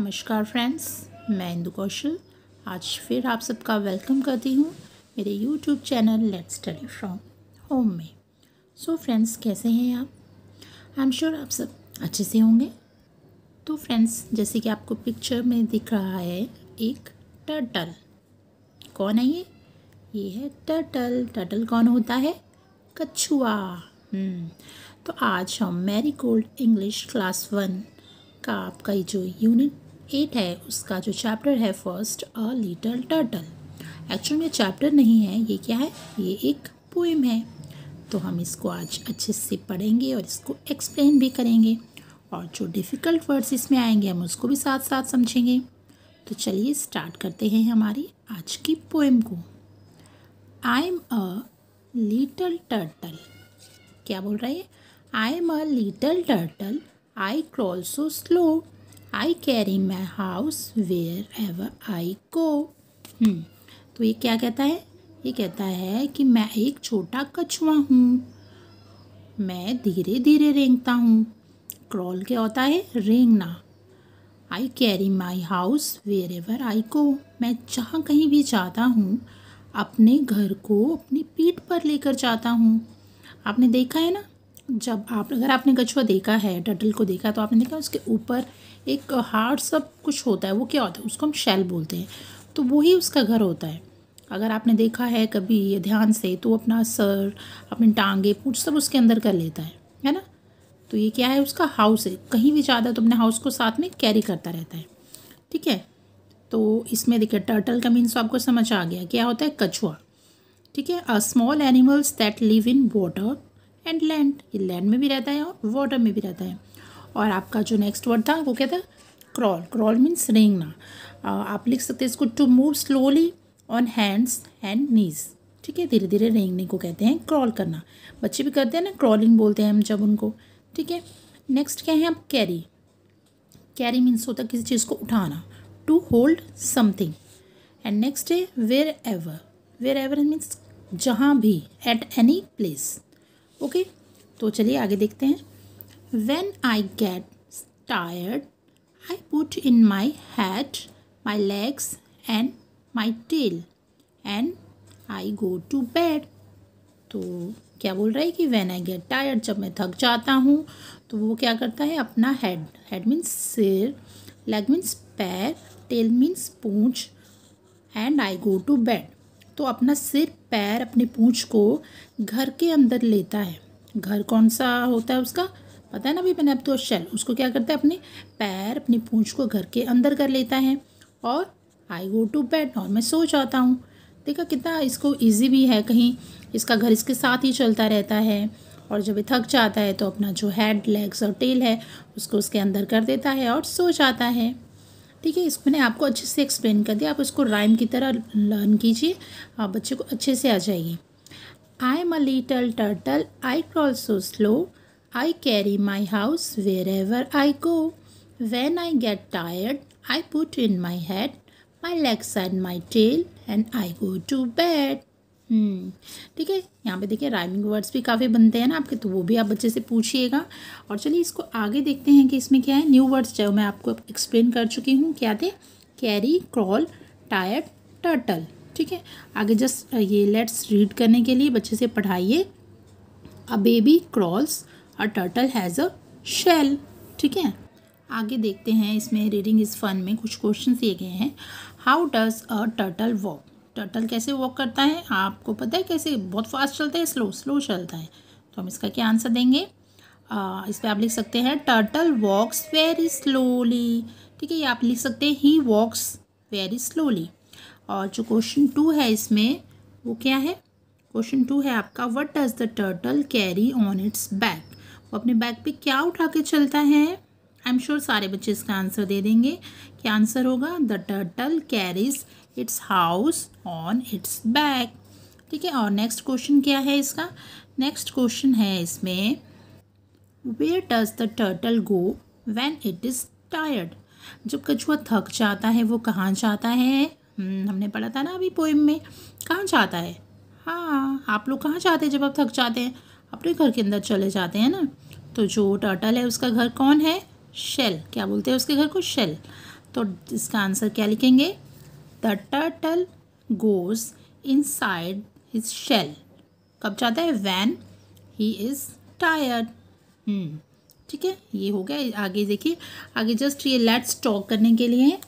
नमस्कार फ्रेंड्स मैं इंदु कौशल आज फिर आप सबका वेलकम करती हूँ मेरे YouTube channel let's study from home में सो so फ्रेंड्स कैसे हैं आप आई एम श्योर आप सब अच्छे से होंगे तो फ्रेंड्स जैसे कि आपको पिक्चर में दिख रहा है एक टर्टल कौन है ये ये है टर्टल टर्टल कौन होता है कछुआ हम्म, तो आज हम Marigold English class one का आपका जो यूनिट एट है उसका जो चैप्टर है first a little turtle actual में चैप्टर नहीं है ये क्या है ये एक पोएम है तो हम इसको आज अच्छे से पढ़ेंगे और इसको एक्सप्लेन भी करेंगे और जो डिफ़िकल्ट वर्ड्स इसमें आएंगे हम उसको भी साथ साथ समझेंगे तो चलिए स्टार्ट करते हैं हमारी आज की पोएम को I am a little turtle क्या बोल रहा है I am a little turtle I crawl so slow I carry my house wherever I go तो ये क्या कहता है ये कहता है कि मैं एक छोटा कछुआ हूँ मैं धीरे धीरे रेंगता हूँ क्रॉल क्या होता है रेंगना I carry my house wherever I को मैं जहाँ कहीं भी जाता हूँ अपने घर को अपनी पीठ पर लेकर जाता हूँ आपने देखा है ना जब आप अगर आपने कछुआ देखा है डटल को देखा तो आपने देखा उसके ऊपर एक हार्ड सब कुछ होता है वो क्या होता है उसको हम शेल बोलते हैं तो वही उसका घर होता है अगर आपने देखा है कभी ध्यान से तो अपना सर अपनी टांगे पूछ सब उसके अंदर कर लेता है है ना तो ये क्या है उसका हाउस है कहीं भी जाता है तो अपने हाउस को साथ में कैरी करता रहता है ठीक है तो इसमें देखिए टर्टल का मीन्स तो आपको समझ आ गया क्या होता है कछुआ ठीक है a small animals that live in water and land ये लैंड में भी रहता है और वाटर में भी रहता है और आपका जो नेक्स्ट वर्ड था वो क्या था क्रॉल क्रॉल मीन्स रेंगना आप लिख सकते हैं इसको to move slowly on hands and knees ठीक है धीरे धीरे रेंगने को कहते हैं क्रॉल करना बच्चे भी करते हैं ना क्रॉलिंग बोलते हैं हम जब उनको ठीक है नेक्स्ट क्या है आप कैरी कैरी मीन्स होता है किसी चीज़ को उठाना to hold something and next है wherever wherever means जहाँ भी एट एनी प्लेस ओके तो चलिए आगे देखते हैं When I get tired, I put in my head, my legs, and my tail, and I go to bed. तो क्या बोल रहा है कि वैन आई गेट टायर्ड जब मैं थक जाता हूँ तो वो क्या करता है अपना हेड हेड मीन्स सिर लेग मीन्स पैर टेल मीन्स पूँछ and I go to bed तो अपना सिर पैर अपनी पूँछ को घर के अंदर लेता है घर कौन सा होता है उसका पता है ना अभी मैंने अब तो शेल उसको क्या करता है अपने पैर अपनी पूँछ को घर के अंदर कर लेता है और आई गो टू बेड और मैं सो जाता हूँ देखा कितना इसको इजी भी है कहीं इसका घर इसके साथ ही चलता रहता है और जब ये थक जाता है तो अपना जो हेड लेग्स और टेल है उसको उसके अंदर कर देता है और सो जाता है ठीक है इसको मैंने आपको अच्छे से एक्सप्लेन कर दिया आप उसको राइम की तरह लर्न कीजिए आप बच्चे को अच्छे से आ जाइए I am a little turtle I crawl so slow I carry my house wherever I go. When I get tired, I put in my head, my legs and my tail and I go to bed. ठीक hmm. है यहाँ पे देखिए rhyming words भी काफ़ी बनते हैं ना आपके तो वो भी आप बच्चे से पूछिएगा और चलिए इसको आगे देखते हैं कि इसमें क्या है न्यू वर्ड्स जो मैं आपको एक्सप्लेन कर चुकी हूँ क्या थे कैरी क्रॉल टायर टर्टल ठीक है आगे जस्ट ये लेट्स रीड करने के लिए बच्चे से पढ़ाइए a baby crawls a turtle has a shell ठीक है आगे देखते हैं इसमें रीडिंग इज़ फन में कुछ क्वेश्चन दिए गए हैं how does a turtle walk turtle कैसे वॉक करता है आपको पता है कैसे बहुत फास्ट चलता है स्लो स्लो चलता है तो हम इसका क्या आंसर देंगे आ, इस पर आप लिख सकते हैं टर्टल वॉक्स वेरी स्लोली ठीक है ये आप लिख सकते हैं ही वॉक्स वेरी स्लोली और जो क्वेश्चन टू है इसमें वो क्या है क्वेश्चन टू है आपका what does the turtle carry on its back वो अपने बैग पे क्या उठा के चलता है आई एम श्योर सारे बच्चे इसका आंसर दे देंगे क्या आंसर होगा the turtle carries its house on its back ठीक है और नेक्स्ट क्वेश्चन क्या है इसका नेक्स्ट क्वेश्चन है इसमें where does the turtle go when it is tired जब कछुआ थक जाता है वो कहाँ जाता है हम्म, हमने पढ़ा था ना अभी पोइम में कहाँ जाता है हाँ आप लोग कहाँ जाते हैं जब आप थक जाते हैं अपने घर के अंदर चले जाते हैं ना तो जो टर्टल है उसका घर कौन है शेल क्या बोलते हैं उसके घर को शेल तो इसका आंसर क्या लिखेंगे the turtle goes inside his shell कब जाता है वैन ही इज़ टायर्ड ठीक है ये हो गया आगे देखिए आगे जस्ट ये लेट्स टॉक करने के लिए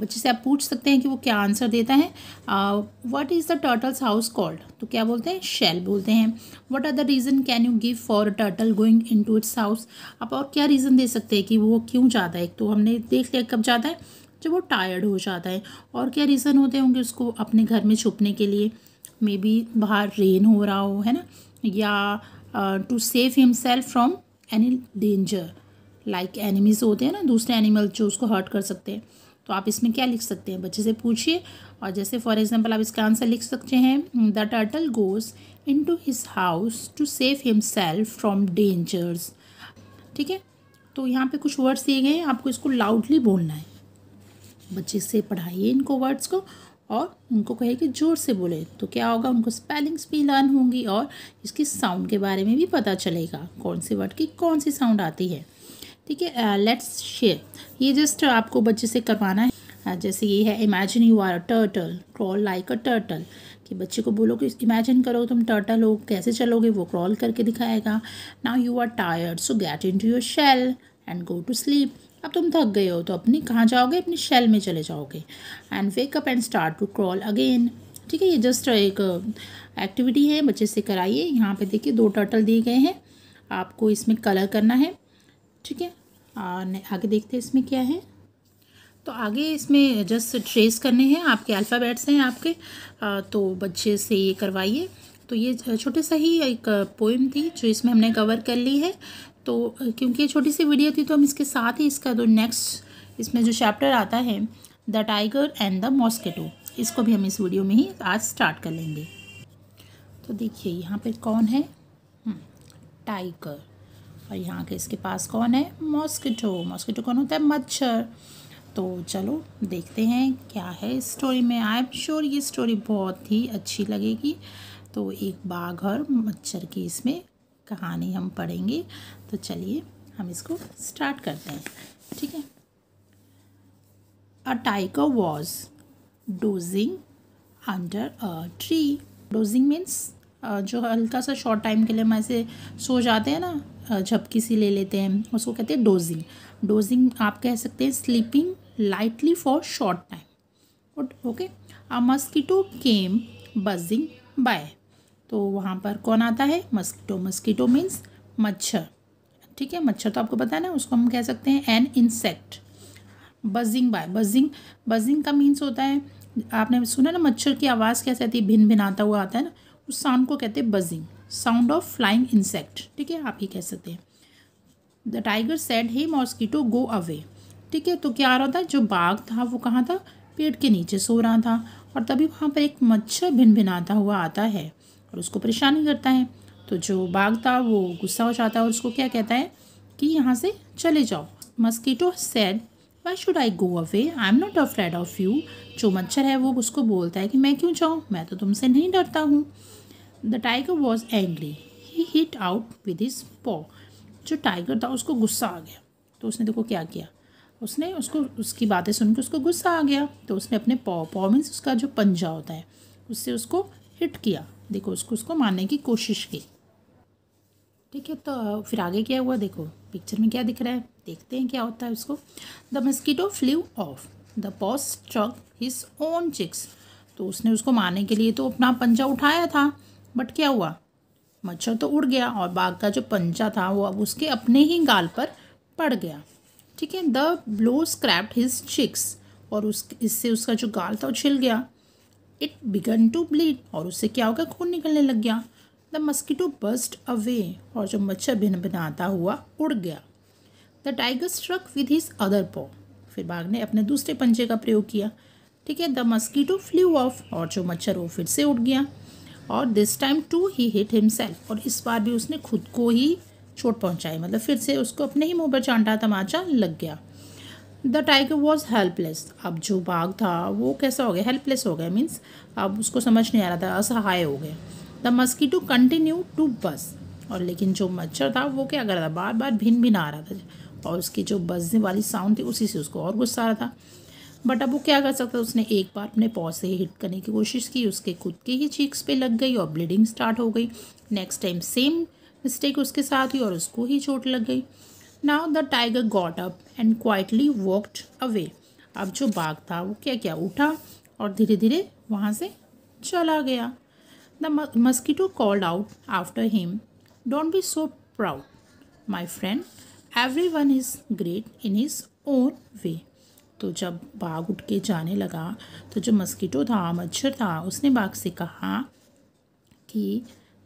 बच्चे से आप पूछ सकते हैं कि वो क्या आंसर देता है what is the turtle's house called तो क्या बोलते हैं शेल बोलते हैं what are the reason can you give for turtle going into its house आप और क्या रीज़न दे सकते हैं कि वो क्यों जाता है एक तो हमने देख लिया कब जाता है जब वो टायर्ड हो जाता है और क्या रीज़न होते होंगे उसको अपने घर में छुपने के लिए मे बी बाहर रेन हो रहा हो है ना या to save himself from any danger like enemies होते हैं ना दूसरे एनिमल जो उसको हर्ट कर सकते हैं तो आप इसमें क्या लिख सकते हैं बच्चे से पूछिए और जैसे फॉर एग्जाम्पल आप इसका आंसर लिख सकते हैं the turtle goes into his house to save himself from dangers ठीक है तो यहाँ पे कुछ वर्ड्स दिए गए हैं आपको इसको लाउडली बोलना है बच्चे से पढ़ाइए इनको वर्ड्स को और उनको कहे कि ज़ोर से बोले तो क्या होगा उनको स्पेलिंग्स भी लर्न होंगी और इसकी साउंड के बारे में भी पता चलेगा कौन से वर्ड की कौन सी साउंड आती है ठीक है लेट्स uh, शेयर ये जस्ट आपको बच्चे से करवाना है uh, जैसे ये है imagine you are a turtle crawl like a turtle कि बच्चे को बोलो कि इमेजिन करो तुम टर्टल हो कैसे चलोगे वो क्रॉल करके दिखाएगा now you are tired so get into your shell and go to sleep अब तुम थक गए हो तो अपनी कहाँ जाओगे अपनी शेल में चले जाओगे and wake up and start to crawl again ठीक है ये जस्ट एक एक्टिविटी uh, है बच्चे से कराइए यहाँ पे देखिए दो टर्टल दिए गए हैं आपको इसमें कलर करना है ठीक है और आगे देखते हैं इसमें क्या है तो आगे इसमें जस्ट ट्रेस करने हैं आपके अल्फ़ाबेट्स हैं आपके तो बच्चे से ये करवाइए तो ये छोटे सा ही एक पोइम थी जो इसमें हमने कवर कर ली है तो क्योंकि ये छोटी सी वीडियो थी तो हम इसके साथ ही इसका जो नेक्स्ट इसमें जो चैप्टर आता है the tiger and the mosquito इसको भी हम इस वीडियो में ही आज स्टार्ट कर लेंगे तो देखिए यहाँ पर कौन है टाइगर हम्म, और यहाँ के इसके पास कौन है मॉस्किटो मॉस्किटो कौन होता है मच्छर तो चलो देखते हैं क्या है स्टोरी में आई एम श्योर ये स्टोरी बहुत ही अच्छी लगेगी तो एक बाघ और मच्छर की इसमें कहानी हम पढ़ेंगे तो चलिए हम इसको स्टार्ट करते हैं ठीक है a tiger was dozing under a tree dozing means जो हल्का सा शॉर्ट टाइम के लिए हम ऐसे सो जाते हैं ना झपकी सी ले लेते हैं उसको कहते हैं डोजिंग डोजिंग आप कह सकते हैं sleeping lightly for short time okay a mosquito came buzzing by तो वहाँ पर कौन आता है मस्कीटो मस्कीटो मीन्स मच्छर ठीक है मच्छर तो आपको पता है ना उसको हम कह सकते हैं an insect buzzing by buzzing buzzing का मीन्स होता है आपने सुना ना मच्छर की आवाज़ कैसे आती है भिन भिन आता हुआ आता है ना उस साउंड को कहते हैं buzzing sound of flying insect ठीक है आप ही कह सकते हैं the tiger said hey mosquito go away ठीक है तो क्या आ रहा था जो बाघ था वो कहाँ था पेड़ के नीचे सो रहा था और तभी वहाँ पर एक मच्छर भिन आता हुआ आता है और उसको परेशानी करता है तो जो बाघ था वो गुस्सा हो जाता है और उसको क्या कहता है कि यहाँ से चले जाओ mosquito said why should I go away I am not afraid of you जो मच्छर है वो उसको बोलता है कि मैं क्यों जाऊँ मैं तो तुमसे नहीं डरता हूँ the tiger was angry he hit out with his paw जो टाइगर था उसको गुस्सा आ गया तो उसने देखो क्या किया उसने उसको उसकी बातें सुन के उसको गुस्सा आ गया तो उसने अपने पॉ पॉ मीन्स उसका जो पंजा होता है उससे उसको हिट किया देखो उसको उसको मारने की कोशिश की ठीक है तो फिर आगे क्या हुआ देखो पिक्चर में क्या दिख रहा है देखते हैं क्या होता है उसको the mosquito flew off the paws struck his own cheeks तो उसने उसको मारने के लिए तो अपना पंजा उठाया था बट क्या हुआ मच्छर तो उड़ गया और बाघ का जो पंजा था वो अब उसके अपने ही गाल पर पड़ गया ठीक है the blow scraped his cheeks और उस इससे उसका जो गाल था वो छिल गया इट बिगन टू ब्लीड और उससे क्या हो गया खून निकलने लग गया द मस्कीटो बस्ट अवे और जो मच्छर भिन भिनाता हुआ उड़ गया the tiger struck with his other paw फिर बाघ ने अपने दूसरे पंजे का प्रयोग किया ठीक है द मस्कीटो फ्लू ऑफ और जो मच्छर वो फिर से उड़ गया और this time too he hit himself और इस बार भी उसने खुद को ही चोट पहुंचाई मतलब फिर से उसको अपने ही मुंह पर चांटा तमाचा लग गया द टाइगर वॉज हेल्पलेस अब जो बाघ था वो कैसा हो गया हेल्पलेस हो गया मीन्स अब उसको समझ नहीं आ रहा था असहाय हो गए द मस्कीटो कंटिन्यू टू बस और लेकिन जो मच्छर था वो क्या कर रहा था बार बार भिन भिन आ रहा था और उसकी जो बजने वाली साउंड थी उसी से उसको और गुस्सा आ रहा था बट अब वो क्या कर सकता है उसने एक बार अपने पॉज से हिट करने की कोशिश की उसके खुद के ही चीक्स पे लग गई और ब्लीडिंग स्टार्ट हो गई नेक्स्ट टाइम सेम मिस्टेक उसके साथ हुई और उसको ही चोट लग गई now the tiger got up and quietly walked away अब जो बाघ था वो क्या क्या उठा और धीरे धीरे वहाँ से चला गया the mosquito called out after him don't be so proud my friend everyone is great in his own way तो जब बाघ उठ के जाने लगा तो जो मस्कीटो था मच्छर था उसने बाघ से कहा कि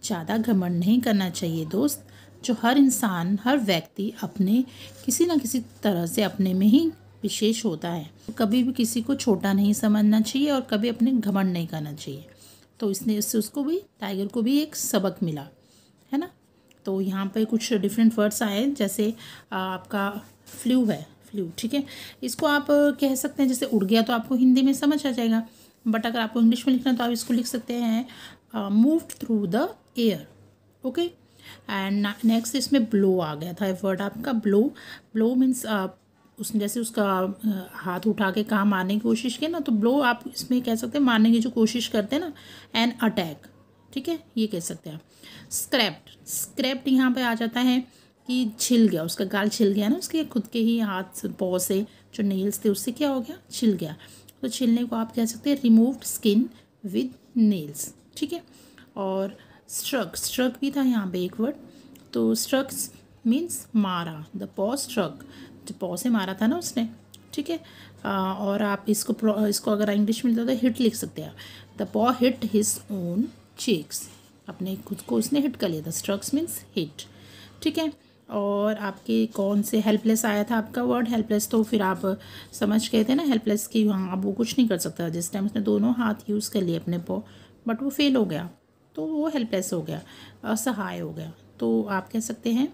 ज़्यादा घमंड नहीं करना चाहिए दोस्त जो हर इंसान हर व्यक्ति अपने किसी न किसी तरह से अपने में ही विशेष होता है कभी भी किसी को छोटा नहीं समझना चाहिए और कभी अपने घमंड नहीं करना चाहिए तो इसने इससे उसको भी टाइगर को भी एक सबक मिला है ना तो यहाँ पे कुछ डिफरेंट वर्ड्स आए जैसे आपका फ्लू है फ्लू ठीक है इसको आप कह सकते हैं जैसे उड़ गया तो आपको हिंदी में समझ आ जाएगा बट अगर आपको इंग्लिश में लिखना है तो आप इसको लिख सकते हैं moved through the air okay and next इसमें ब्लो आ गया था वर्ड आपका ब्लो ब्लो मीन्स उसने जैसे उसका हाथ उठा के कहाँ मारने की कोशिश की ना तो ब्लो आप इसमें कह सकते हैं मारने की जो कोशिश करते हैं ना एन अटैक ठीक है ये कह सकते हैं आप स्क्रैप्ड स्क्रैप्ड यहाँ पे आ जाता है कि छिल गया उसका गाल छिल गया ना उसके खुद के ही हाथ पौ से जो नेल्स थे उससे क्या हो गया छिल गया तो छिलने को आप कह सकते हैं रिमूव्ड स्किन विद नेल्स ठीक है और स्ट्रक स्ट्रक भी था यहाँ पे एक वर्ड तो स्ट्रक्स मीन्स मारा द पॉ स्ट्रक जो पॉ से मारा था ना उसने ठीक है और आप इसको इसको अगर इंग्लिश में मिलता तो हिट लिख सकते हैं द पॉ हिट हिज ओन चेक्स अपने खुद को उसने हिट कर लिया था स्ट्रक्स मीन्स हिट ठीक है और आपके कौन से हेल्पलेस आया था आपका वर्ड हेल्पलेस तो फिर आप समझ गए थे ना हेल्पलेस कि हाँ अब वो कुछ नहीं कर सकता जिस टाइम उसने दोनों हाथ यूज़ कर लिए अपने पो बट वो फेल हो गया तो वो हेल्पलेस हो गया असहाय हो गया तो आप कह सकते हैं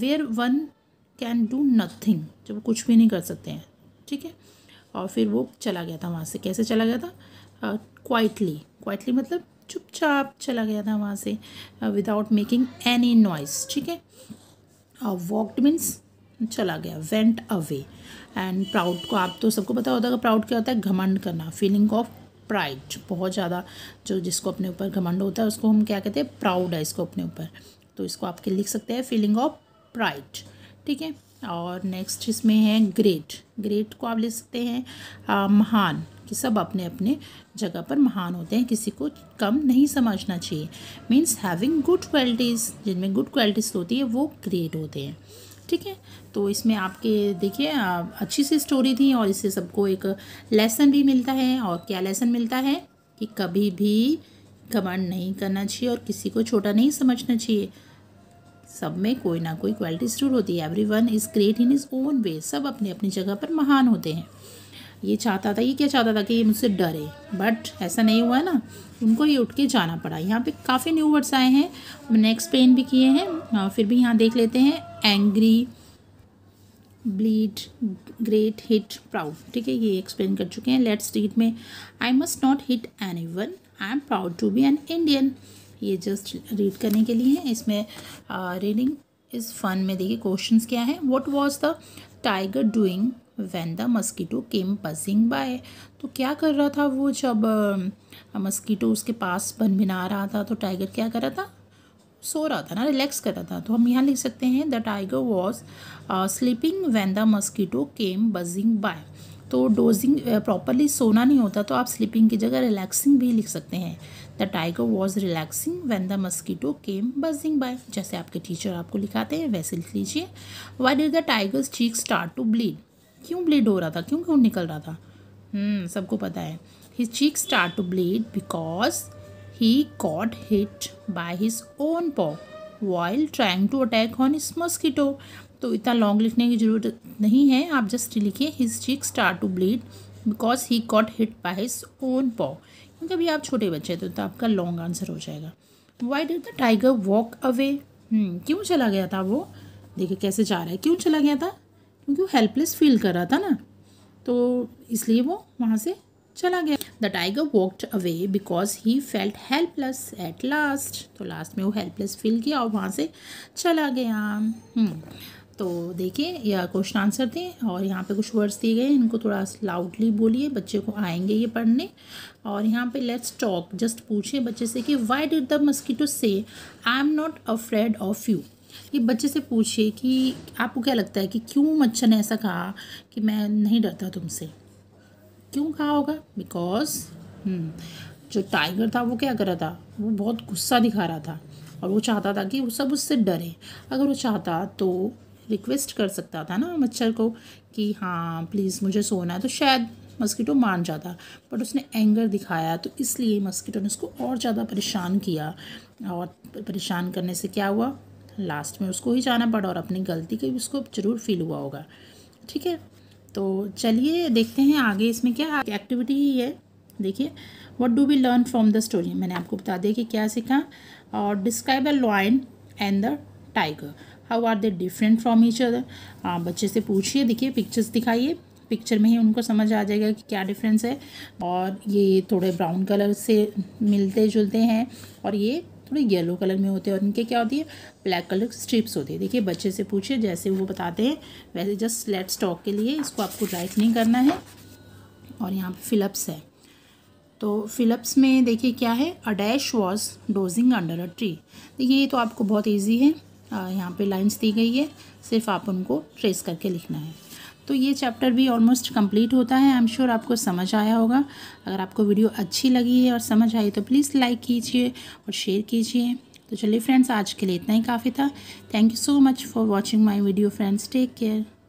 where one can do nothing जब कुछ भी नहीं कर सकते हैं ठीक है और फिर वो चला गया था वहाँ से कैसे चला गया था क्वाइटली क्वाइटली मतलब चुपचाप चला गया था वहाँ से विदाउट मेकिंग एनी नॉइस ठीक है वॉकड मीन्स चला गया वेंट अवे एंड प्राउड को आप तो सबको पता होता है प्राउड क्या होता है घमंड करना फीलिंग ऑफ प्राइड बहुत ज़्यादा जो जिसको अपने ऊपर घमंड होता है उसको हम क्या कहते हैं प्राउड है इसको अपने ऊपर तो इसको आपके लिख सकते हैं फीलिंग ऑफ प्राइड ठीक है और नेक्स्ट इसमें है ग्रेट ग्रेट को आप लिख सकते हैं महान कि सब अपने अपने जगह पर महान होते हैं किसी को कम नहीं समझना चाहिए मीन्स हैविंग गुड क्वालिटीज़ जिनमें गुड क्वालिटीज़ होती है वो क्रिएट होते हैं ठीक है तो इसमें आपके देखिए अच्छी सी स्टोरी थी और इससे सबको एक लेसन भी मिलता है और क्या लेसन मिलता है कि कभी भी कमांड नहीं करना चाहिए और किसी को छोटा नहीं समझना चाहिए सब में कोई ना कोई क्वालिटी जरूर होती है everyone is great in is own way सब अपनी अपनी जगह पर महान होते हैं ये चाहता था ये क्या चाहता था कि ये मुझसे डरे बट ऐसा नहीं हुआ ना उनको ये उठ के जाना पड़ा यहाँ पे काफ़ी न्यू वर्ड्स आए हैं मैंने एक्सप्लेन भी किए हैं हाँ, फिर भी यहाँ देख लेते हैं angry bleed great hit proud ठीक है ये एक्सप्लेन कर चुके हैं लेट्स रीड में I must not hit anyone I am proud to be an Indian ये जस्ट रीड करने के लिए है इसमें रीडिंग इस फन में देखिए क्वेश्चन क्या है what was the tiger doing when the mosquito came passing by तो क्या कर रहा था वो जब मस्कीटो उसके पास बन बनबिना रहा था तो टाइगर क्या कर रहा था सो रहा था ना रिलैक्स कर रहा था तो हम यहाँ लिख सकते हैं the tiger was sleeping when the mosquito came buzzing by तो डोजिंग प्रॉपरली सोना नहीं होता तो आप स्लीपिंग की जगह रिलैक्सिंग भी लिख सकते हैं the tiger was relaxing when the mosquito came buzzing by जैसे आपके टीचर आपको लिखाते हैं वैसे लिख लीजिए why does the tiger's cheek start to bleed क्यों ब्लीड हो रहा था क्यों क्यों निकल रहा था हम्म, सबको पता है his cheek start to bleed because he got hit by his own paw while trying to attack on this mosquito तो इतना लॉन्ग लिखने की ज़रूरत नहीं है आप जस्ट लिखिए his cheek start to bleed because he got hit by his own paw क्योंकि अभी आप छोटे बच्चे थे तो, तो आपका लॉन्ग आंसर हो जाएगा why did the tiger walk away क्यों चला गया था वो देखिए कैसे जा रहा है क्यों चला गया था क्योंकि वो हेल्पलेस फील कर रहा था ना तो इसलिए वो वहाँ से चला गया the tiger walked away because he felt helpless at last तो लास्ट में वो हेल्पलेस फील किया और वहाँ से चला गया हम्म, तो देखिए यह क्वेश्चन आंसर थे और यहाँ पे कुछ वर्ड्स दिए गए इनको थोड़ा लाउडली बोलिए बच्चे को आएंगे ये पढ़ने और यहाँ पे लेट्स टॉक जस्ट पूछिए बच्चे से कि वाई डिड द मस्कीटो से I am not afraid of you ये बच्चे से पूछिए कि आपको क्या लगता है कि क्यों मच्छर ने ऐसा कहा कि मैं नहीं डरता तुमसे क्यों कहा होगा बिकॉज हम्म, जो टाइगर था वो क्या कर रहा था वो बहुत गुस्सा दिखा रहा था और वो चाहता था कि वो सब उससे डरे अगर वो चाहता तो रिक्वेस्ट कर सकता था ना मच्छर को कि हाँ प्लीज़ मुझे सोना है तो शायद मस्कीटो मान जाता बट उसने एंगर दिखाया तो इसलिए मस्कीटो ने उसको और ज़्यादा परेशान किया और परेशान करने से क्या हुआ लास्ट में उसको ही जाना पड़ा और अपनी गलती का उसको ज़रूर फील हुआ होगा ठीक है तो चलिए देखते हैं आगे इसमें क्या एक्टिविटी ही है देखिए what do we learn from the story मैंने आपको बता दिया कि क्या सीखा और describe a lion and the tiger how are they different from each other बच्चे से पूछिए देखिए पिक्चर्स दिखाइए पिक्चर में ही उनको समझ आ जाएगा कि क्या डिफरेंस है और ये थोड़े ब्राउन कलर से मिलते जुलते हैं और ये थोड़े येलो कलर में होते हैं और इनके क्या होती है ब्लैक कलर की स्ट्रिप्स होती है देखिए बच्चे से पूछिए जैसे वो बताते हैं वैसे जस्ट स्लेट स्टॉक के लिए इसको आपको ड्राइट नहीं करना है और यहाँ पर फिलप्स है तो फिलप्स में देखिए क्या है a dash was dozing under a tree देखिए ये तो आपको बहुत ईजी है यहाँ पर लाइन्स दी गई है सिर्फ आप उनको ट्रेस करके लिखना है तो ये चैप्टर भी ऑलमोस्ट कंप्लीट होता है आई एम श्योर आपको समझ आया होगा अगर आपको वीडियो अच्छी लगी है और समझ आई तो प्लीज़ लाइक कीजिए और शेयर कीजिए तो चलिए फ्रेंड्स आज के लिए इतना ही काफ़ी था thank you so much for watching my video friends take care